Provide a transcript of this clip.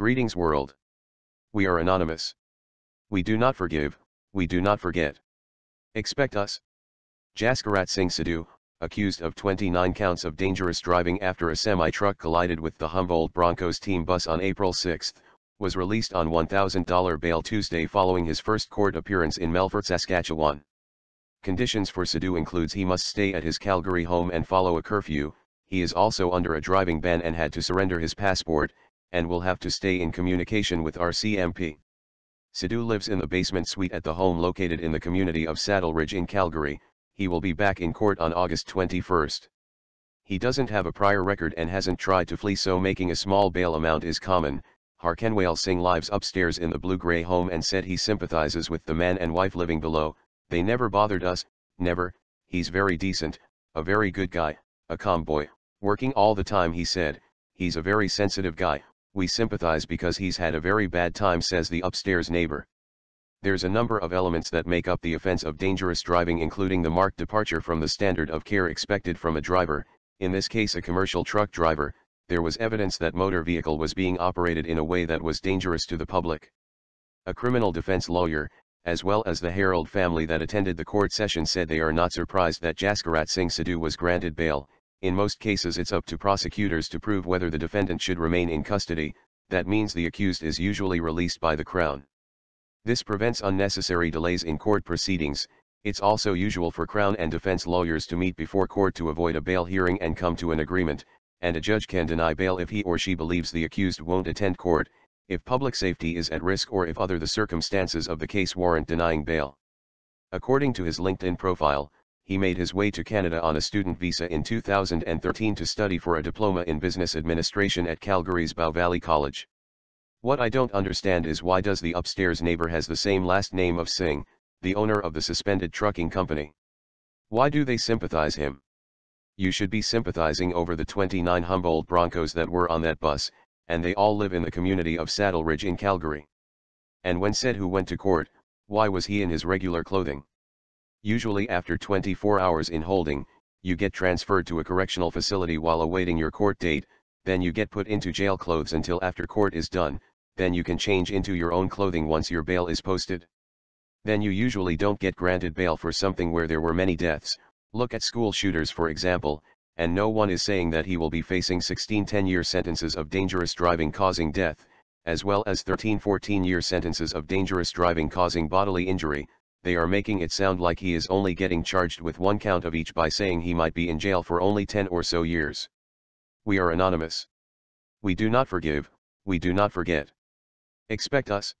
Greetings world. We are anonymous. We do not forgive, we do not forget. Expect us. Jaskarat Singh Sidhu, accused of 29 counts of dangerous driving after a semi-truck collided with the Humboldt Broncos team bus on April 6, was released on $1,000 bail Tuesday following his first court appearance in Melfort, Saskatchewan. Conditions for Sidhu includes he must stay at his Calgary home and follow a curfew, he is also under a driving ban and had to surrender his passport, and will have to stay in communication with RCMP. Sidhu lives in the basement suite at the home located in the community of Saddle Ridge in Calgary, he will be back in court on August 21st. He doesn't have a prior record and hasn't tried to flee so making a small bail amount is common, Harkenwale Singh lives upstairs in the blue-gray home and said he sympathizes with the man and wife living below, they never bothered us, never, he's very decent, a very good guy, a calm boy, working all the time he said, he's a very sensitive guy, we sympathize because he's had a very bad time says the upstairs neighbor. There's a number of elements that make up the offense of dangerous driving including the marked departure from the standard of care expected from a driver, in this case a commercial truck driver, there was evidence that motor vehicle was being operated in a way that was dangerous to the public. A criminal defense lawyer, as well as the Herald family that attended the court session said they are not surprised that Jaskarat Singh Sidhu was granted bail, in most cases it's up to prosecutors to prove whether the defendant should remain in custody, that means the accused is usually released by the Crown. This prevents unnecessary delays in court proceedings, it's also usual for Crown and defense lawyers to meet before court to avoid a bail hearing and come to an agreement, and a judge can deny bail if he or she believes the accused won't attend court, if public safety is at risk or if other the circumstances of the case warrant denying bail. According to his LinkedIn profile, he made his way to Canada on a student visa in 2013 to study for a diploma in business administration at Calgary's Bow Valley College. What I don't understand is why does the upstairs neighbor has the same last name of Singh, the owner of the suspended trucking company. Why do they sympathize him? You should be sympathizing over the 29 Humboldt Broncos that were on that bus, and they all live in the community of Saddle Ridge in Calgary. And when said who went to court, why was he in his regular clothing? Usually after 24 hours in holding, you get transferred to a correctional facility while awaiting your court date, then you get put into jail clothes until after court is done, then you can change into your own clothing once your bail is posted. Then you usually don't get granted bail for something where there were many deaths, look at school shooters for example, and no one is saying that he will be facing 16 10-year sentences of dangerous driving causing death, as well as 13 14-year sentences of dangerous driving causing bodily injury, they are making it sound like he is only getting charged with one count of each by saying he might be in jail for only 10 or so years. We are anonymous. We do not forgive, we do not forget. Expect us,